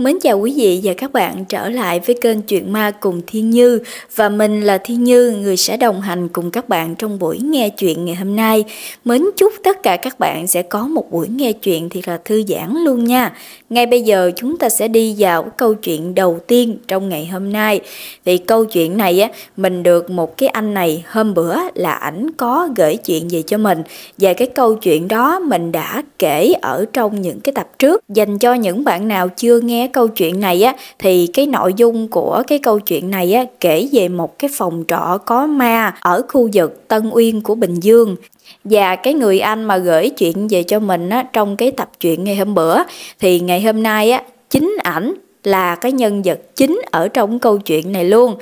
Mến chào quý vị và các bạn trở lại với kênh Chuyện Ma cùng Thiên Như và mình là Thiên Như, người sẽ đồng hành cùng các bạn trong buổi nghe chuyện ngày hôm nay. Mến chúc tất cả các bạn sẽ có một buổi nghe chuyện thì là thư giãn luôn nha. Ngay bây giờ chúng ta sẽ đi vào câu chuyện đầu tiên trong ngày hôm nay. thì câu chuyện này á, mình được một cái anh này hôm bữa là ảnh có gửi chuyện gì cho mình và cái câu chuyện đó mình đã kể ở trong những cái tập trước dành cho những bạn nào chưa nghe câu chuyện này á thì cái nội dung của cái câu chuyện này á kể về một cái phòng trọ có ma ở khu vực Tân Uyên của Bình Dương và cái người anh mà gửi chuyện về cho mình á trong cái tập chuyện ngày hôm bữa thì ngày hôm nay á chính ảnh là cái nhân vật chính ở trong câu chuyện này luôn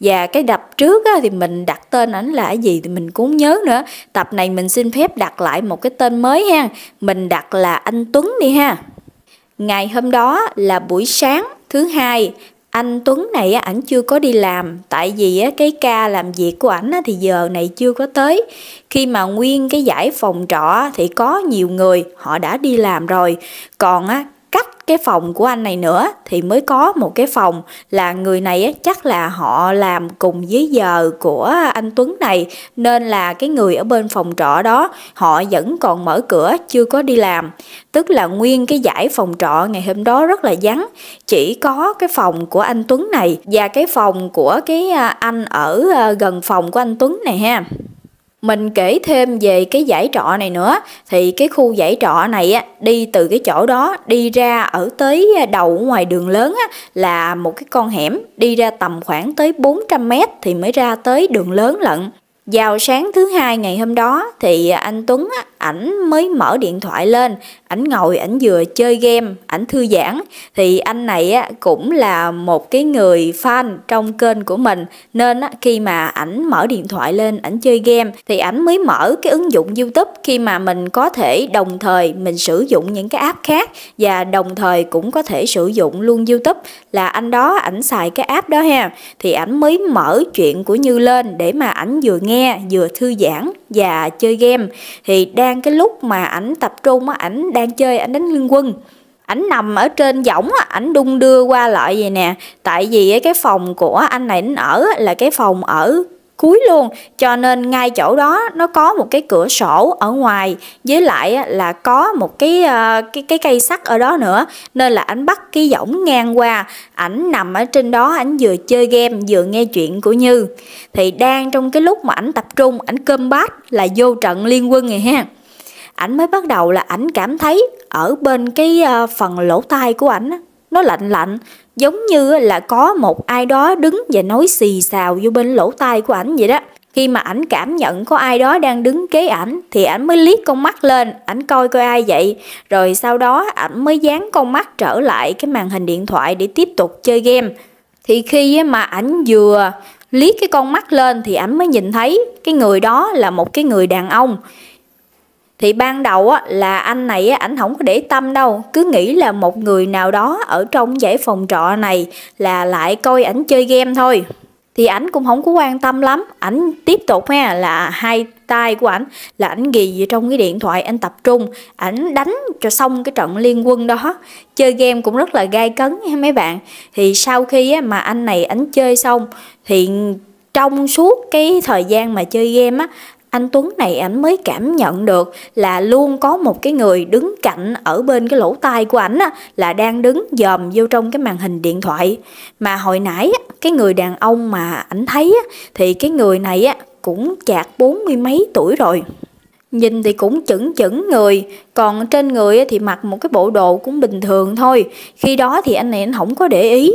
và cái đập trước á, thì mình đặt tên ảnh là gì thì mình cũng nhớ nữa tập này mình xin phép đặt lại một cái tên mới ha mình đặt là anh tuấn đi ha Ngày hôm đó là buổi sáng thứ hai, anh Tuấn này ảnh chưa có đi làm tại vì cái ca làm việc của ảnh thì giờ này chưa có tới. Khi mà nguyên cái giải phòng trọ thì có nhiều người họ đã đi làm rồi, còn cái phòng của anh này nữa thì mới có một cái phòng là người này chắc là họ làm cùng với giờ của anh Tuấn này nên là cái người ở bên phòng trọ đó họ vẫn còn mở cửa chưa có đi làm tức là nguyên cái giải phòng trọ ngày hôm đó rất là vắng chỉ có cái phòng của anh Tuấn này và cái phòng của cái à, anh ở à, gần phòng của anh Tuấn này ha mình kể thêm về cái giải trọ này nữa thì cái khu giải trọ này á đi từ cái chỗ đó đi ra ở tới đầu ngoài đường lớn á là một cái con hẻm đi ra tầm khoảng tới 400 mét thì mới ra tới đường lớn lận. Vào sáng thứ hai ngày hôm đó thì anh Tuấn ảnh mới mở điện thoại lên, ảnh ngồi ảnh vừa chơi game, ảnh thư giãn thì anh này cũng là một cái người fan trong kênh của mình nên khi mà ảnh mở điện thoại lên ảnh chơi game thì ảnh mới mở cái ứng dụng YouTube khi mà mình có thể đồng thời mình sử dụng những cái app khác và đồng thời cũng có thể sử dụng luôn YouTube là anh đó ảnh xài cái app đó ha thì ảnh mới mở chuyện của Như lên để mà ảnh vừa nghe vừa thư giãn và chơi game thì đang cái lúc mà ảnh tập trung á ảnh đang chơi ảnh đánh liên quân ảnh nằm ở trên võng á ảnh đung đưa qua lại vậy nè tại vì cái phòng của anh này ảnh ở là cái phòng ở cuối luôn cho nên ngay chỗ đó nó có một cái cửa sổ ở ngoài với lại là có một cái ờ, cái cái cây sắt ở đó nữa nên là ảnh bắt cái võng ngang qua ảnh nằm ở trên đó ảnh vừa chơi game vừa nghe chuyện của Như thì đang trong cái lúc mà ảnh tập trung ảnh cơm bát là vô trận liên quân rồi ha ảnh mới bắt đầu là ảnh cảm thấy ở bên cái ờ, phần lỗ tai của ảnh nó lạnh lạnh, giống như là có một ai đó đứng và nói xì xào vô bên lỗ tai của ảnh vậy đó. Khi mà ảnh cảm nhận có ai đó đang đứng kế ảnh thì ảnh mới liếc con mắt lên, ảnh coi coi ai vậy. Rồi sau đó ảnh mới dán con mắt trở lại cái màn hình điện thoại để tiếp tục chơi game. Thì khi mà ảnh vừa liếc cái con mắt lên thì ảnh mới nhìn thấy cái người đó là một cái người đàn ông thì ban đầu á, là anh này ảnh không có để tâm đâu cứ nghĩ là một người nào đó ở trong giải phòng trọ này là lại coi ảnh chơi game thôi thì ảnh cũng không có quan tâm lắm ảnh tiếp tục ha là hai tay của ảnh là ảnh ghì vào trong cái điện thoại anh tập trung ảnh đánh cho xong cái trận liên quân đó chơi game cũng rất là gai cấn nha mấy bạn thì sau khi á, mà anh này ảnh chơi xong thì trong suốt cái thời gian mà chơi game á anh Tuấn này ảnh mới cảm nhận được là luôn có một cái người đứng cạnh ở bên cái lỗ tai của ảnh là đang đứng dòm vô trong cái màn hình điện thoại. Mà hồi nãy cái người đàn ông mà ảnh thấy thì cái người này cũng chạc bốn mươi mấy tuổi rồi. Nhìn thì cũng chững chững người, còn trên người thì mặc một cái bộ đồ cũng bình thường thôi. Khi đó thì anh này anh không có để ý,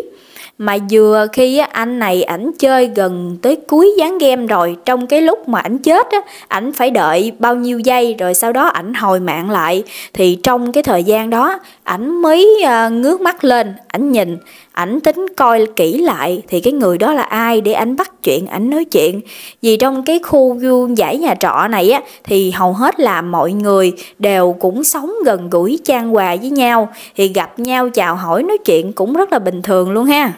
mà vừa khi anh này ảnh chơi gần tới cuối dán game rồi trong cái lúc mà ảnh chết á ảnh phải đợi bao nhiêu giây rồi sau đó ảnh hồi mạng lại thì trong cái thời gian đó ảnh mới ờ, ngước mắt lên ảnh nhìn ảnh tính coi kỹ lại thì cái người đó là ai để ảnh bắt chuyện ảnh nói chuyện vì trong cái khu giải nhà trọ này á thì hầu hết là mọi người đều cũng sống gần gũi trang hòa với nhau thì gặp nhau chào hỏi nói chuyện cũng rất là bình thường luôn ha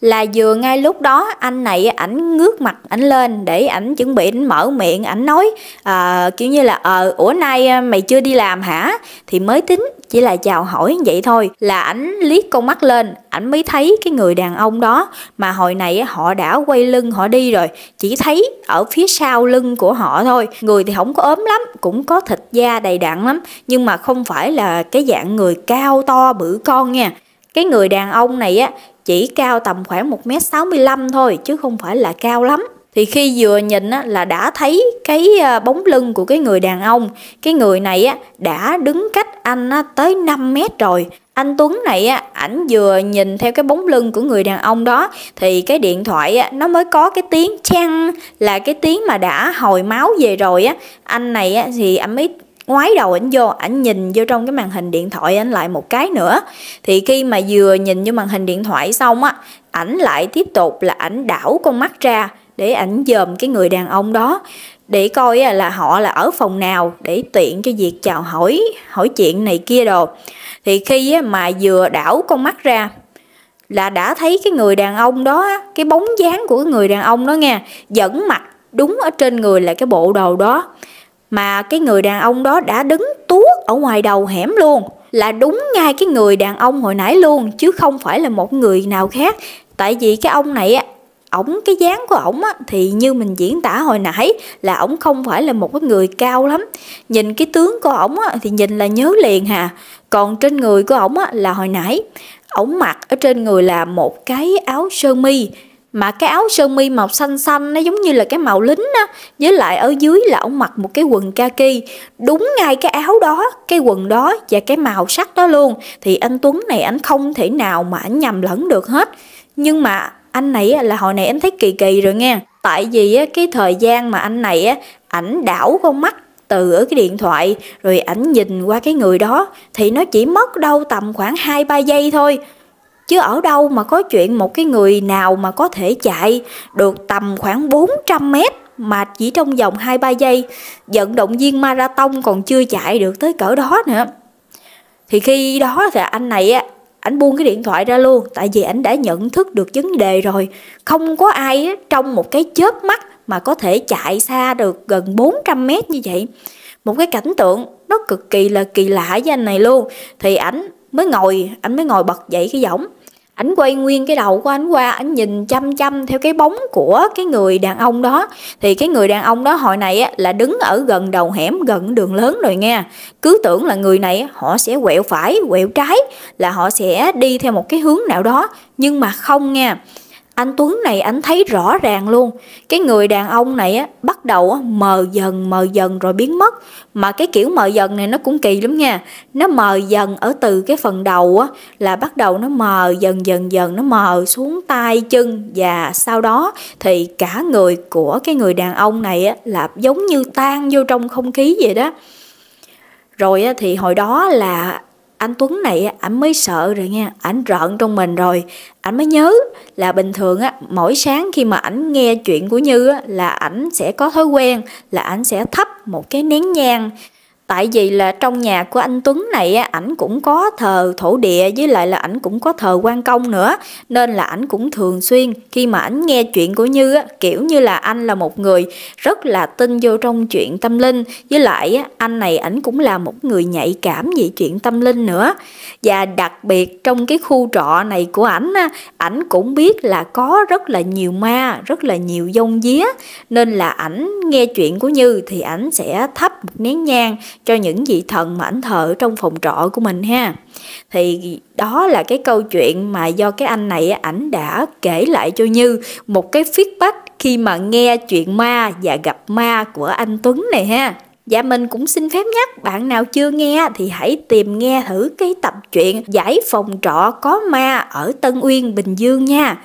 là vừa ngay lúc đó anh này ảnh ngước mặt ảnh lên để ảnh chuẩn bị ảnh mở miệng ảnh nói à, kiểu như là ờ ủa nay à, mày chưa đi làm hả thì mới tính chỉ là chào hỏi vậy thôi là ảnh liếc con mắt lên ảnh mới thấy cái người đàn ông đó mà hồi này họ đã quay lưng họ đi rồi chỉ thấy ở phía sau lưng của họ thôi người thì không có ốm lắm cũng có thịt da đầy đặn lắm nhưng mà không phải là cái dạng người cao to bự con nha cái người đàn ông này á chỉ cao tầm khoảng 1m65 thôi chứ không phải là cao lắm. Thì khi vừa nhìn á, là đã thấy cái ờ, bóng lưng của cái người đàn ông. Cái người này á, đã đứng cách anh á, tới 5 mét rồi. Anh Tuấn này á, ảnh vừa nhìn theo cái bóng lưng của người đàn ông đó thì cái điện thoại á, nó mới có cái tiếng chăng là cái tiếng mà đã hồi máu về rồi á. Anh này á, thì anh mới ngoái đầu ảnh vô ảnh nhìn vô trong cái màn hình điện thoại ảnh lại một cái nữa thì khi mà vừa nhìn vô màn hình điện thoại xong á ảnh lại tiếp tục là ảnh đảo con mắt ra để ảnh dòm cái người đàn ông đó để coi là họ là ở phòng nào để tiện cho việc chào hỏi hỏi chuyện này kia đồ thì khi mà vừa đảo con mắt ra là đã thấy cái người đàn ông đó cái bóng dáng của người đàn ông đó nghe dẫn mặt đúng ở trên người là cái bộ đồ đó mà cái người đàn ông đó đã đứng tuốt ở ngoài đầu hẻm luôn là đúng ngay cái người đàn ông hồi nãy luôn chứ không phải là một người nào khác tại vì cái ông này á, ổng cái dáng của ổng á, thì như mình diễn tả hồi nãy là ổng không phải là một cái người cao lắm nhìn cái tướng của ổng á, thì nhìn là nhớ liền hà còn trên người của ổng á, là hồi nãy ổng mặc ở trên người là một cái áo sơ mi mà cái áo sơ mi màu xanh xanh nó giống như là cái màu lính á với lại ở dưới là ông mặc một cái quần kaki đúng ngay cái áo đó cái quần đó và cái màu sắc đó luôn thì anh Tuấn này anh không thể nào mà anh nhầm lẫn được hết nhưng mà anh này là hồi này anh thấy kỳ kỳ rồi nha tại vì cái thời gian mà anh này á ảnh đảo con mắt từ ở cái điện thoại rồi ảnh nhìn qua cái người đó thì nó chỉ mất đâu tầm khoảng 2 3 giây thôi chứ ở đâu mà có chuyện một cái người nào mà có thể chạy được tầm khoảng 400 mét mà chỉ trong vòng 2-3 giây, vận động viên marathon còn chưa chạy được tới cỡ đó nữa. Thì khi đó thì anh này á, anh buông cái điện thoại ra luôn tại vì anh đã nhận thức được vấn đề rồi không có ai trong một cái chớp mắt mà có thể chạy xa được gần 400 mét như vậy một cái cảnh tượng nó cực kỳ là kỳ lạ với anh này luôn thì ảnh mới ngồi anh mới ngồi bật dậy cái giọng ảnh quay nguyên cái đầu của ảnh qua ảnh nhìn chăm chăm theo cái bóng của cái người đàn ông đó thì cái người đàn ông đó hồi này á, là đứng ở gần đầu hẻm gần đường lớn rồi nha cứ tưởng là người này họ sẽ quẹo phải quẹo trái là họ sẽ đi theo một cái hướng nào đó nhưng mà không nha anh Tuấn này anh thấy rõ ràng luôn cái người đàn ông này á bắt đầu á, mờ dần mờ dần rồi biến mất mà cái kiểu mờ dần này nó cũng kỳ lắm nha nó mờ dần ở từ cái phần đầu á là bắt đầu nó mờ dần dần dần nó mờ xuống tay chân và sau đó thì cả người của cái người đàn ông này á là giống như tan vô trong không khí vậy đó rồi thì hồi đó là anh Tuấn này ảnh mới sợ rồi nha ảnh rợn trong mình rồi ảnh mới nhớ là bình thường á mỗi sáng khi mà ảnh nghe chuyện của Như á là ảnh sẽ có thói quen là ảnh sẽ thắp một cái nén nhang tại vì là trong nhà của anh Tuấn này ảnh cũng có thờ thổ địa với lại là ảnh cũng có thờ quan công nữa nên là ảnh cũng thường xuyên khi mà ảnh nghe chuyện của Như á, kiểu như là anh là một người rất là tin vô trong chuyện tâm linh với lại á, anh này ảnh cũng là một người nhạy cảm về chuyện tâm linh nữa và đặc biệt trong cái khu trọ này của ảnh á, ảnh cũng biết là có rất là nhiều ma rất là nhiều dông día nên là ảnh nghe chuyện của Như thì ảnh sẽ thấp một nén nhang cho những vị thần mà ảnh thờ trong phòng trọ của mình ha thì đó là cái câu chuyện mà do cái anh này ảnh đã kể lại cho Như một cái feedback khi mà nghe chuyện ma và gặp ma của anh Tuấn này ha Dạ mình cũng xin phép nhắc bạn nào chưa nghe thì hãy tìm nghe thử cái tập truyện Giải phòng trọ có ma ở Tân Uyên Bình Dương nha.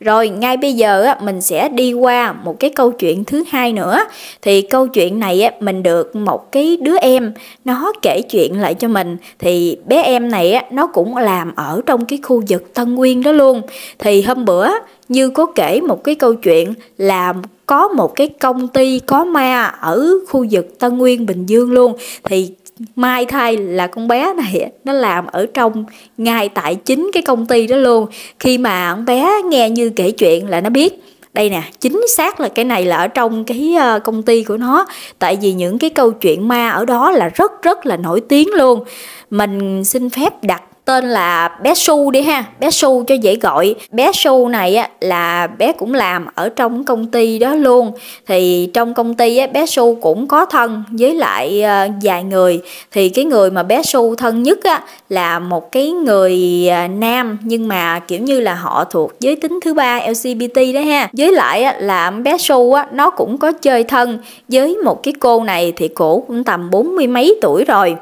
Rồi ngay bây giờ mình sẽ đi qua một cái câu chuyện thứ hai nữa. Thì câu chuyện này mình được một cái đứa em nó kể chuyện lại cho mình. Thì bé em này nó cũng làm ở trong cái khu vực Tân Nguyên đó luôn. Thì hôm bữa như có kể một cái câu chuyện là có một cái công ty có ma ở khu vực Tân Nguyên Bình Dương luôn thì mai thay là con bé này nó làm ở trong ngay tại chính cái công ty đó luôn khi mà con bé nghe như kể chuyện là nó biết đây nè chính xác là cái này là ở trong cái ờ, công ty của nó tại vì những cái câu chuyện ma ở đó là rất rất là nổi tiếng luôn mình xin phép đặt tên là bé Su đi ha bé Su cho dễ gọi bé Su này á, là bé cũng làm ở trong công ty đó luôn thì trong công ty á, bé Su cũng có thân với lại ờ, vài người thì cái người mà bé Su thân nhất á, là một cái người ờ, nam nhưng mà kiểu như là họ thuộc giới tính thứ ba LGBT đó ha với lại á, là bé Su á, nó cũng có chơi thân với một cái cô này thì cổ cũng tầm bốn mươi mấy tuổi rồi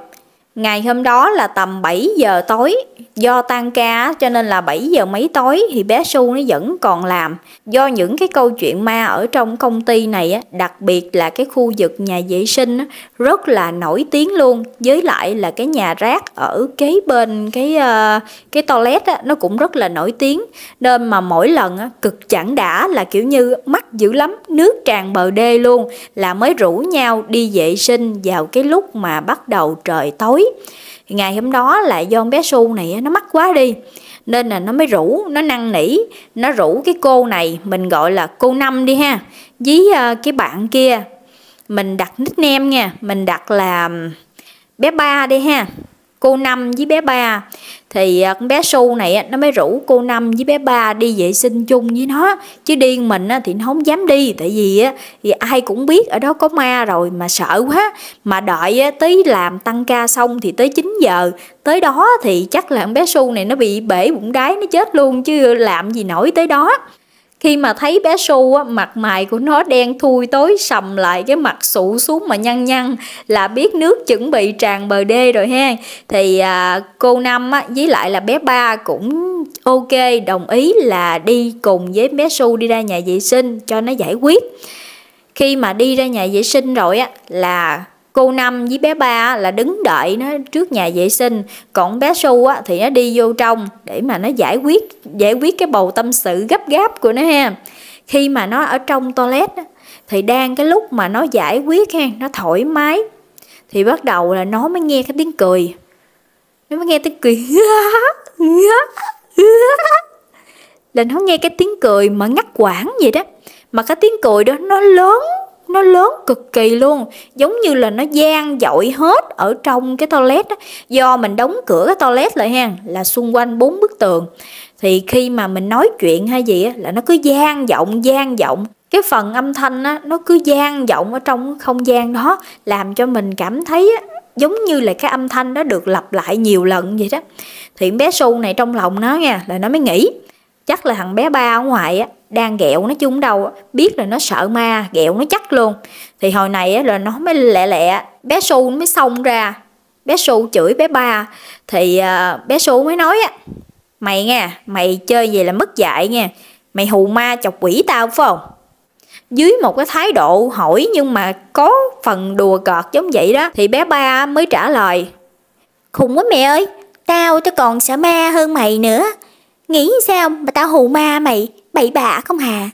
Ngày hôm đó là tầm 7 giờ tối, do tan ca cho nên là 7 giờ mấy tối thì bé Su nó vẫn còn làm. Do những cái câu chuyện ma ở trong công ty này á, đặc biệt là cái khu vực nhà vệ sinh á, rất là nổi tiếng luôn. Với lại là cái nhà rác ở kế bên cái uh, cái toilet á, nó cũng rất là nổi tiếng. Nên mà mỗi lần á, cực chẳng đã là kiểu như mắc dữ lắm, nước tràn bờ đê luôn là mới rủ nhau đi vệ sinh vào cái lúc mà bắt đầu trời tối tối ngày hôm đó là do bé su này nó mắc quá đi nên là nó mới rủ nó năn nỉ nó rủ cái cô này mình gọi là cô năm đi ha với ờ, cái bạn kia mình đặt nickname nha mình đặt là bé ba đi ha cô năm với bé ba thì à, con bé su này nó mới rủ cô năm với bé ba đi vệ sinh chung với nó chứ điên mình thì nó không dám đi tại vì thì ai cũng biết ở đó có ma rồi mà sợ quá mà đợi tới làm tăng ca xong thì tới 9 giờ tới đó thì chắc là con bé su này nó bị bể bụng đáy nó chết luôn chứ làm gì nổi tới đó khi mà thấy bé Su á, mặt mày của nó đen thui tối sầm lại cái mặt sụ xuống mà nhăn nhăn là biết nước chuẩn bị tràn bờ đê rồi ha thì à, cô năm á, với lại là bé ba cũng ok đồng ý là đi cùng với bé Su đi ra nhà vệ sinh cho nó giải quyết khi mà đi ra nhà vệ sinh rồi á là cô năm với bé ba là đứng đợi nó trước nhà vệ sinh còn bé su á, thì nó đi vô trong để mà nó giải quyết giải quyết cái bầu tâm sự gấp gáp của nó ha khi mà nó ở trong toilet thì đang cái lúc mà nó giải quyết ha nó thoải mái thì bắt đầu là nó mới nghe cái tiếng cười nó mới nghe tiếng cười là nó nghe cái tiếng cười mà ngắt quãng vậy đó mà cái tiếng cười đó nó lớn nó lớn cực kỳ luôn giống như là nó gian dội hết ở trong cái toilet đó. do mình đóng cửa cái toilet lại ha là xung quanh bốn bức tường thì khi mà mình nói chuyện hay gì á, là nó cứ gian vọng gian vọng cái phần âm thanh á, nó cứ gian vọng ở trong không gian đó làm cho mình cảm thấy á, giống như là cái âm thanh đó được lặp lại nhiều lần vậy đó thì bé su này trong lòng nó nha là nó mới nghĩ chắc là thằng bé ba ở ngoài á đang ghẹo nó chung đầu biết là nó sợ ma ghẹo nó chắc luôn thì hồi này á, là nó mới lẹ lẹ bé su mới xông ra bé su chửi bé ba thì uh, bé su mới nói á mày nghe mày chơi gì là mất dạy nghe mày hù ma chọc quỷ tao phải không dưới một cái thái độ hỏi nhưng mà có phần đùa cợt giống vậy đó thì bé ba mới trả lời khùng quá mẹ ơi tao tao còn sợ ma hơn mày nữa nghĩ sao mà tao hù ma mày bậy bạ không hà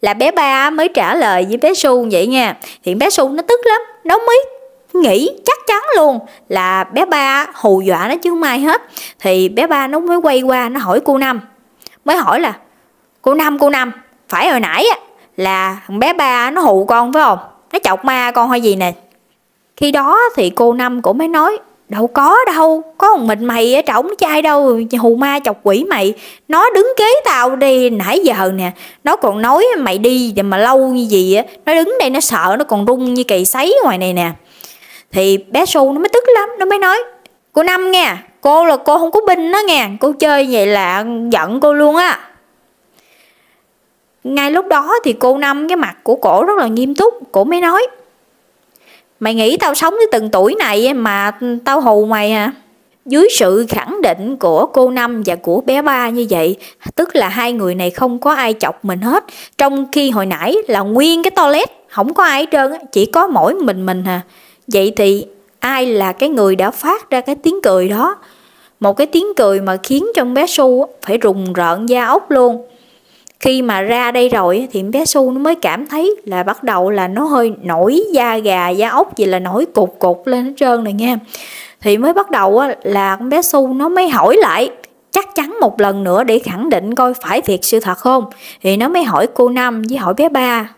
là bé ba mới trả lời với bé su vậy nha hiện bé su nó tức lắm nó mới nghĩ chắc chắn luôn là bé ba hù dọa nó chứ không ai hết thì bé ba nó mới quay qua nó hỏi cô năm mới hỏi là cô năm cô năm phải hồi nãy á là bé ba nó hù con phải không nó chọc ma con hay gì nè khi đó thì cô năm cũng mới nói đâu có đâu có một mình mày ở trỏng chai đâu hù ma chọc quỷ mày nó đứng kế tao đi nãy giờ nè nó còn nói mày đi mà lâu như gì á nó đứng đây nó sợ nó còn rung như kỳ sấy ngoài này nè thì bé su nó mới tức lắm nó mới nói cô năm nghe cô là cô không có binh đó nghe cô chơi vậy là giận cô luôn á ngay lúc đó thì cô năm cái mặt của cổ rất là nghiêm túc cổ mới nói Mày nghĩ tao sống tới từng tuổi này mà tao hù mày à? Dưới sự khẳng định của cô Năm và của bé Ba như vậy, tức là hai người này không có ai chọc mình hết, trong khi hồi nãy là nguyên cái toilet, không có ai hết trơn, chỉ có mỗi mình mình à. Vậy thì ai là cái người đã phát ra cái tiếng cười đó? Một cái tiếng cười mà khiến trong bé Su phải rùng rợn da ốc luôn khi mà ra đây rồi thì bé Su nó mới cảm thấy là bắt đầu là nó hơi nổi da gà da ốc gì là nổi cục cục lên hết trơn này nha thì mới bắt đầu là con bé Su nó mới hỏi lại chắc chắn một lần nữa để khẳng định coi phải thiệt sự thật không thì nó mới hỏi cô năm với hỏi bé ba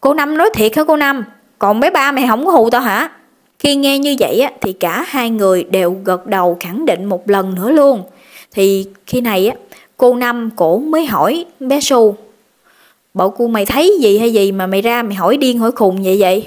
cô năm nói thiệt hả cô năm còn bé ba mày không có hù tao hả khi nghe như vậy á, thì cả hai người đều gật đầu khẳng định một lần nữa luôn thì khi này á, Cô Năm cổ mới hỏi bé xu Bảo cô mày thấy gì hay gì mà mày ra mày hỏi điên hỏi khùng vậy vậy?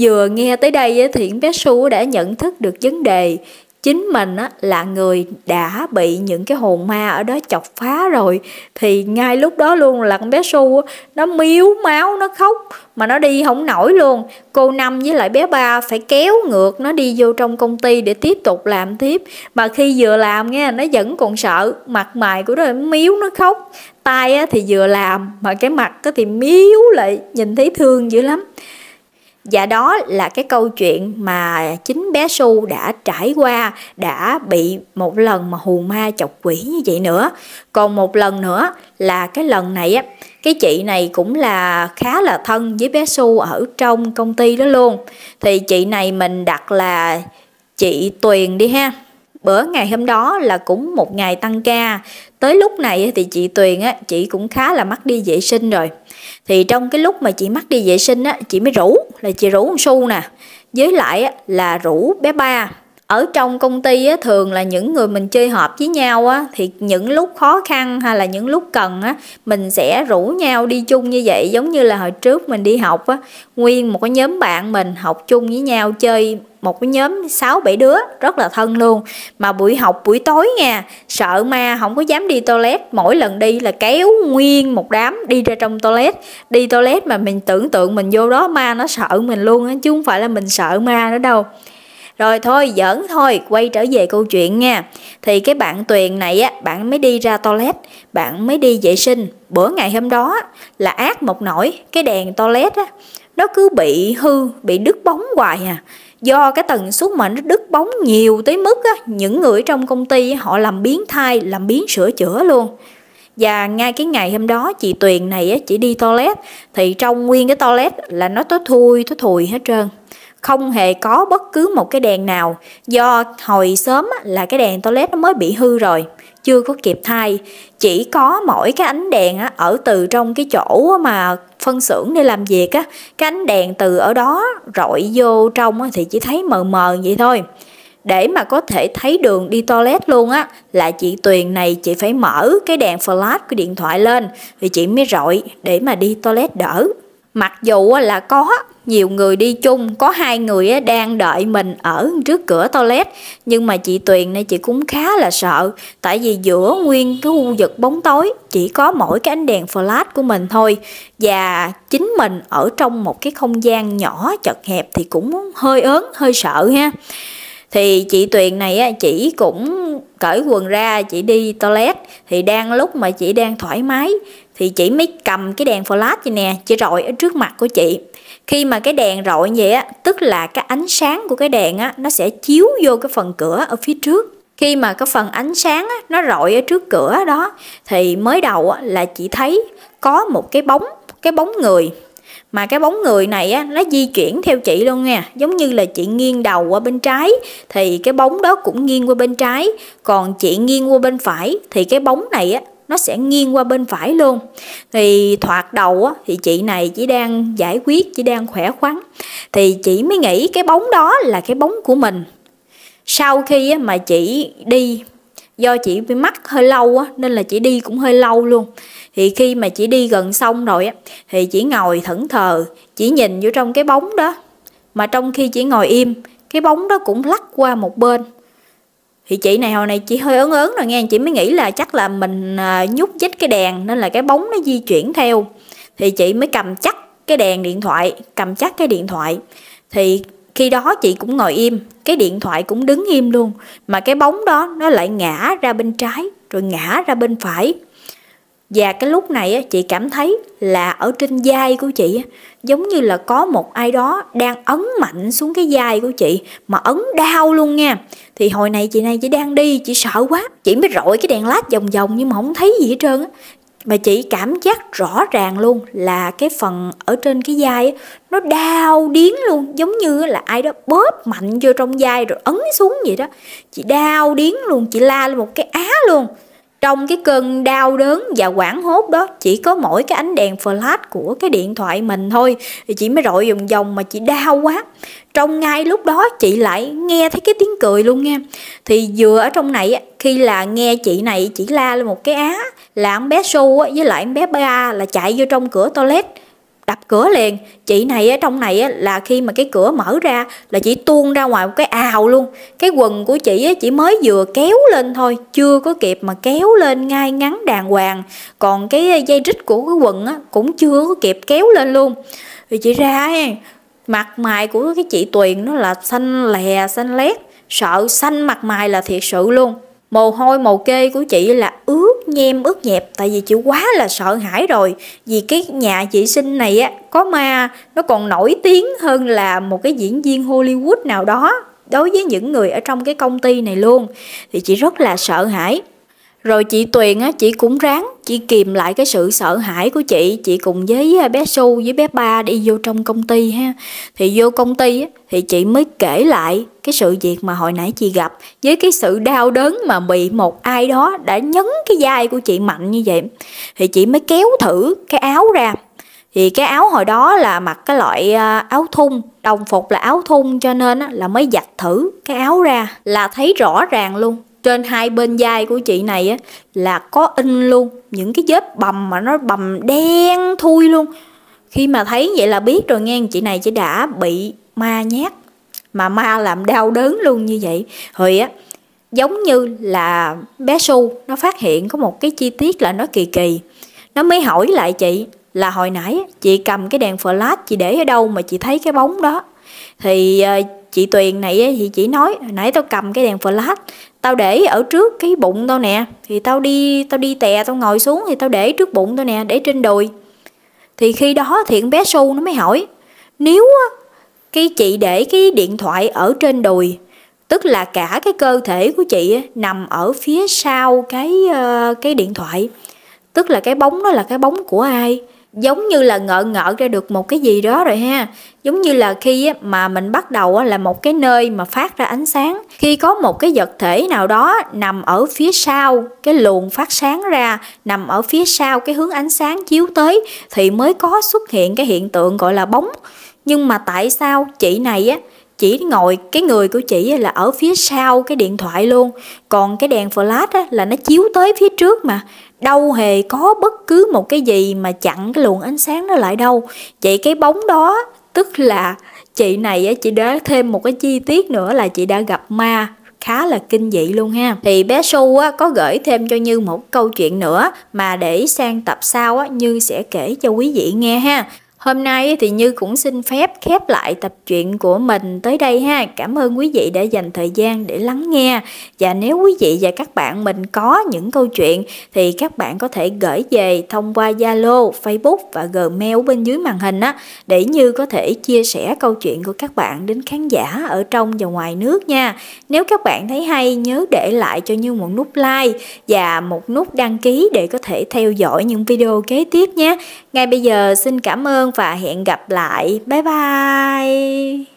Vừa nghe tới đây thì bé xu đã nhận thức được vấn đề chính mình á, là người đã bị những cái hồn ma ở đó chọc phá rồi thì ngay lúc đó luôn là con bé su nó miếu máu nó khóc mà nó đi không nổi luôn cô năm với lại bé ba phải kéo ngược nó đi vô trong công ty để tiếp tục làm tiếp mà khi vừa làm nghe nó vẫn còn sợ mặt mày của nó miếu nó khóc tay á, thì vừa làm mà cái mặt á, thì miếu lại nhìn thấy thương dữ lắm và đó là cái câu chuyện mà chính bé Su đã trải qua, đã bị một lần mà hù ma chọc quỷ như vậy nữa. Còn một lần nữa là cái lần này á, cái chị này cũng là khá là thân với bé Su ở trong công ty đó luôn. Thì chị này mình đặt là chị Tuyền đi ha bữa ngày hôm đó là cũng một ngày tăng ca tới lúc này thì chị tuyền á chị cũng khá là mắc đi vệ sinh rồi thì trong cái lúc mà chị mắc đi vệ sinh á chị mới rủ là chị rủ con Su nè với lại là rủ bé ba ở trong công ty á, thường là những người mình chơi hợp với nhau á, thì những lúc khó khăn hay là những lúc cần á, mình sẽ rủ nhau đi chung như vậy giống như là hồi trước mình đi học á, nguyên một cái nhóm bạn mình học chung với nhau chơi một cái nhóm 6 7 đứa rất là thân luôn mà buổi học buổi tối nha sợ ma không có dám đi toilet mỗi lần đi là kéo nguyên một đám đi ra trong toilet đi toilet mà mình tưởng tượng mình vô đó ma nó sợ mình luôn á chứ không phải là mình sợ ma nữa đâu rồi thôi giỡn thôi quay trở về câu chuyện nha thì cái bạn tuyền này á bạn mới đi ra toilet bạn mới đi vệ sinh bữa ngày hôm đó là ác một nỗi cái đèn toilet á nó cứ bị hư bị đứt bóng hoài à do cái tần suất mà nó đứt bóng nhiều tới mức á, những người trong công ty họ làm biến thai làm biến sửa chữa luôn và ngay cái ngày hôm đó chị Tuyền này á, chị đi toilet thì trong nguyên cái toilet là nó tối thui tối thùi hết trơn không hề có bất cứ một cái đèn nào do hồi sớm á, là cái đèn toilet nó mới bị hư rồi chưa có kịp thay chỉ có mỗi cái ánh đèn á, ở từ trong cái chỗ mà phân xưởng để làm việc á cái ánh đèn từ ở đó rọi vô trong á, thì chỉ thấy mờ mờ vậy thôi để mà có thể thấy đường đi toilet luôn á là chị Tuyền này chị phải mở cái đèn flash của điện thoại lên thì chị mới rọi để mà đi toilet đỡ mặc dù là có nhiều người đi chung có hai người đang đợi mình ở trước cửa toilet nhưng mà chị tuyền này chị cũng khá là sợ tại vì giữa nguyên cái khu vực bóng tối chỉ có mỗi cái ánh đèn flash của mình thôi và chính mình ở trong một cái không gian nhỏ chật hẹp thì cũng hơi ớn hơi sợ ha thì chị tuyền này chị cũng cởi quần ra chị đi toilet thì đang lúc mà chị đang thoải mái thì chị mới cầm cái đèn flash vậy nè chị rọi ở trước mặt của chị khi mà cái đèn rọi vậy á tức là cái ánh sáng của cái đèn á nó sẽ chiếu vô cái phần cửa ở phía trước khi mà cái phần ánh sáng á, nó rọi ở trước cửa đó thì mới đầu á, là chị thấy có một cái bóng cái bóng người mà cái bóng người này á, nó di chuyển theo chị luôn nha giống như là chị nghiêng đầu qua bên trái thì cái bóng đó cũng nghiêng qua bên trái còn chị nghiêng qua bên phải thì cái bóng này á, nó sẽ nghiêng qua bên phải luôn thì thoạt đầu á, thì chị này chỉ đang giải quyết chỉ đang khỏe khoắn thì chị mới nghĩ cái bóng đó là cái bóng của mình sau khi á, mà chị đi do chị bị mắc hơi lâu á, nên là chị đi cũng hơi lâu luôn thì khi mà chị đi gần xong rồi á, thì chị ngồi thẫn thờ chỉ nhìn vô trong cái bóng đó mà trong khi chị ngồi im cái bóng đó cũng lắc qua một bên thì chị này hồi này chị hơi ớn ớn rồi nghe chị mới nghĩ là chắc là mình à, nhúc nhích cái đèn nên là cái bóng nó di chuyển theo thì chị mới cầm chắc cái đèn điện thoại cầm chắc cái điện thoại thì khi đó chị cũng ngồi im cái điện thoại cũng đứng im luôn mà cái bóng đó nó lại ngã ra bên trái rồi ngã ra bên phải và cái lúc này chị cảm thấy là ở trên vai của chị giống như là có một ai đó đang ấn mạnh xuống cái vai của chị mà ấn đau luôn nha. Thì hồi này chị này chị đang đi, chị sợ quá, chị mới rọi cái đèn lát vòng vòng nhưng mà không thấy gì hết trơn mà chị cảm giác rõ ràng luôn là cái phần ở trên cái vai nó đau điến luôn giống như là ai đó bóp mạnh vô trong vai rồi ấn xuống vậy đó chị đau điến luôn chị la lên một cái á luôn trong cái cơn đau đớn và quảng hốt đó Chỉ có mỗi cái ánh đèn flash của cái điện thoại mình thôi Thì chị mới rội vòng vòng mà chị đau quá Trong ngay lúc đó chị lại nghe thấy cái tiếng cười luôn nha Thì vừa ở trong này khi là nghe chị này chỉ la lên một cái á Là em bé Su với lại em bé Ba là chạy vô trong cửa toilet đập cửa liền chị này ở trong này là khi mà cái cửa mở ra là chị tuôn ra ngoài một cái ào luôn cái quần của chị chỉ mới vừa kéo lên thôi chưa có kịp mà kéo lên ngay ngắn đàng hoàng còn cái ờ, dây rít của cái quần cũng chưa có kịp kéo lên luôn thì chị ra mặt mày của cái chị tuyền nó là xanh lè xanh lét sợ xanh mặt mày là thiệt sự luôn mồ hôi mồ kê của chị là ứa nhem ướt nhẹp tại vì chị quá là sợ hãi rồi vì cái nhà chị sinh này á có ma nó còn nổi tiếng hơn là một cái diễn viên Hollywood nào đó đối với những người ở trong cái công ty này luôn thì chị rất là sợ hãi rồi chị Tuyền á chị cũng ráng Chị kìm lại cái sự sợ hãi của chị, chị cùng với à, bé Su với bé Ba đi vô trong công ty ha. Thì vô công ty thì chị mới kể lại cái sự việc mà hồi nãy chị gặp với cái sự đau đớn mà bị một ai đó đã nhấn cái vai của chị mạnh như vậy. Thì chị mới kéo thử cái áo ra thì cái áo hồi đó là mặc cái loại à, áo thun đồng phục là áo thun cho nên là mới giặt thử cái áo ra là thấy rõ ràng luôn trên hai bên vai của chị này á là có in luôn những cái vết bầm mà nó bầm đen thui luôn khi mà thấy vậy là biết rồi nghe chị này chỉ đã bị ma nhát mà ma làm đau đớn luôn như vậy rồi á giống như là bé su nó phát hiện có một cái chi tiết là nó kỳ kỳ nó mới hỏi lại chị là hồi nãy chị cầm cái đèn flash chị để ở đâu mà chị thấy cái bóng đó thì ờ, chị Tuyền này thì chị nói nãy tao cầm cái đèn flash tao để ở trước cái bụng tao nè thì tao đi tao đi tè tao ngồi xuống thì tao để trước bụng tao nè để trên đùi thì khi đó thiện bé su nó mới hỏi nếu cái chị để cái điện thoại ở trên đùi tức là cả cái cơ thể của chị nằm ở phía sau cái ờ, cái điện thoại tức là cái bóng đó là cái bóng của ai giống như là ngợ ngợ ra được một cái gì đó rồi ha giống như là khi mà mình bắt đầu là một cái nơi mà phát ra ánh sáng khi có một cái vật thể nào đó nằm ở phía sau cái luồng phát sáng ra nằm ở phía sau cái hướng ánh sáng chiếu tới thì mới có xuất hiện cái hiện tượng gọi là bóng nhưng mà tại sao chị này á chỉ ngồi cái người của chị là ở phía sau cái điện thoại luôn còn cái đèn flash á, là nó chiếu tới phía trước mà đâu hề có bất cứ một cái gì mà chặn cái luồng ánh sáng nó lại đâu vậy cái bóng đó tức là chị này á, chị đã thêm một cái chi tiết nữa là chị đã gặp ma khá là kinh dị luôn ha thì bé Su á, có gửi thêm cho Như một câu chuyện nữa mà để sang tập sau á, Như sẽ kể cho quý vị nghe ha Hôm nay thì Như cũng xin phép khép lại tập truyện của mình tới đây ha. Cảm ơn quý vị đã dành thời gian để lắng nghe. Và nếu quý vị và các bạn mình có những câu chuyện thì các bạn có thể gửi về thông qua Zalo, Facebook và Gmail bên dưới màn hình á để Như có thể chia sẻ câu chuyện của các bạn đến khán giả ở trong và ngoài nước nha. Nếu các bạn thấy hay nhớ để lại cho Như một nút like và một nút đăng ký để có thể theo dõi những video kế tiếp nhé. Ngay bây giờ xin cảm ơn và hẹn gặp lại. Bye bye!